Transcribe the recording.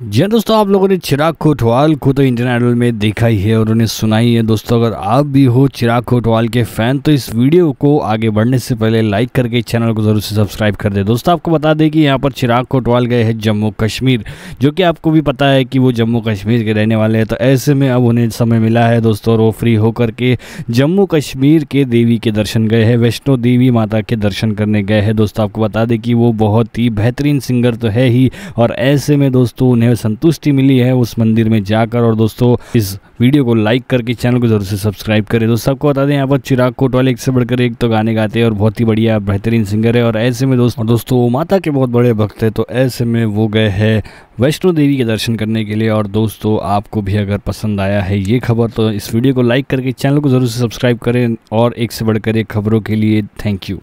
जी दोस्तों आप लोगों ने चिराग कोटवाल को तो इंडियन आइडल में देखा ही है और सुना सुनाई है दोस्तों अगर आप भी हो चिराग कोटवाल के फ़ैन तो इस वीडियो को आगे बढ़ने से पहले लाइक करके चैनल को ज़रूर से सब्सक्राइब कर दे दोस्तों आपको बता दें कि यहाँ पर चिराग कोटवाल गए हैं जम्मू कश्मीर जो कि आपको भी पता है कि वो जम्मू कश्मीर के रहने वाले हैं तो ऐसे में अब उन्हें समय मिला है दोस्तों और वो फ्री होकर के जम्मू कश्मीर के देवी के दर्शन गए हैं वैष्णो देवी माता के दर्शन करने गए हैं दोस्तों आपको बता दें कि वो बहुत ही बेहतरीन सिंगर तो है ही और ऐसे में दोस्तों उन्हें है संतुष्टि मिली है उस मंदिर में जाकर और दोस्तों इस वीडियो को लाइक करके चैनल को जरूर से सब्सक्राइब करें दोस्तों सबको बता दें यहाँ पर चिराग कोटवाले एक से बढ़कर एक तो गाने गाते हैं और बहुत ही बढ़िया बेहतरीन सिंगर है और ऐसे में दोस्तों दोस्तों वो माता के बहुत बड़े भक्त है तो ऐसे में वो गए हैं वैष्णो देवी के दर्शन करने के लिए और दोस्तों आपको भी अगर पसंद आया है ये खबर तो इस वीडियो को लाइक करके चैनल को जरूर से सब्सक्राइब करें और एक से बढ़कर एक खबरों के लिए थैंक यू